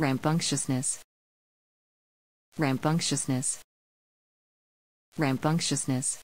rambunctiousness rambunctiousness rambunctiousness